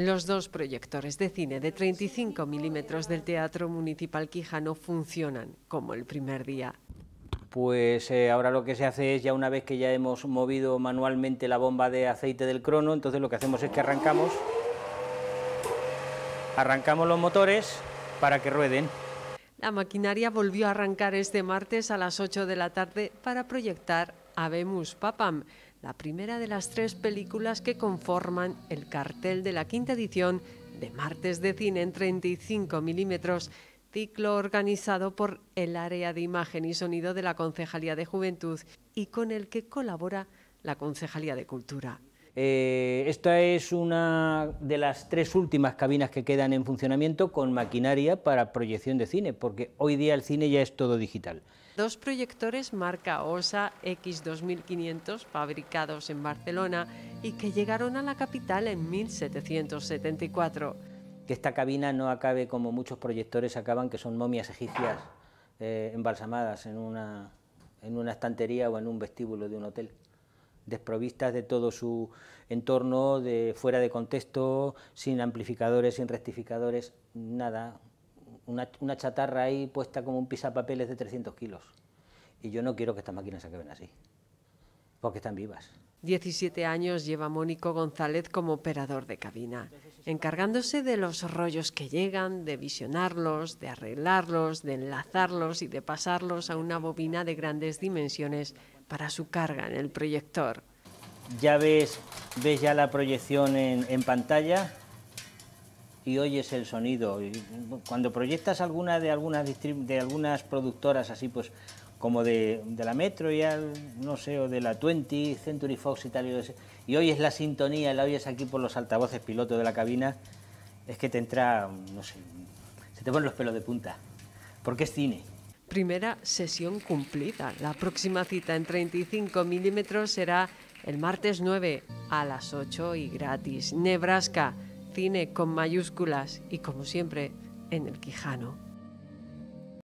Los dos proyectores de cine de 35 milímetros del Teatro Municipal Quijano funcionan como el primer día. Pues eh, ahora lo que se hace es, ya una vez que ya hemos movido manualmente la bomba de aceite del crono, entonces lo que hacemos es que arrancamos, arrancamos los motores para que rueden. La maquinaria volvió a arrancar este martes a las 8 de la tarde para proyectar a Bemus Papam, la primera de las tres películas que conforman el cartel de la quinta edición de Martes de Cine en 35 milímetros, ciclo organizado por el Área de Imagen y Sonido de la Concejalía de Juventud y con el que colabora la Concejalía de Cultura. Eh, esta es una de las tres últimas cabinas que quedan en funcionamiento con maquinaria para proyección de cine, porque hoy día el cine ya es todo digital. Dos proyectores marca OSA X2500 fabricados en Barcelona y que llegaron a la capital en 1774. Que esta cabina no acabe como muchos proyectores acaban, que son momias egipcias eh, embalsamadas en una estantería o en un vestíbulo de un hotel desprovistas de todo su entorno, de fuera de contexto, sin amplificadores, sin rectificadores, nada. Una, una chatarra ahí puesta como un pisapapeles de 300 kilos. Y yo no quiero que estas máquinas se acaben así, porque están vivas. 17 años lleva Mónico González como operador de cabina encargándose de los rollos que llegan, de visionarlos, de arreglarlos, de enlazarlos y de pasarlos a una bobina de grandes dimensiones para su carga en el proyector. Ya ves, ves ya la proyección en, pantalla y oyes el sonido. cuando proyectas alguna de algunas, de algunas productoras así, pues como de, de, la Metro y al, no sé, o de la 20, Century Fox y tal. Y, hoy es la sintonía, la oyes aquí por los altavoces piloto de la cabina, es que te entra, no sé, se te ponen los pelos de punta, porque es cine. Primera sesión cumplida. La próxima cita en 35 milímetros será el martes 9 a las 8 y gratis. Nebraska, cine con mayúsculas y como siempre en el Quijano.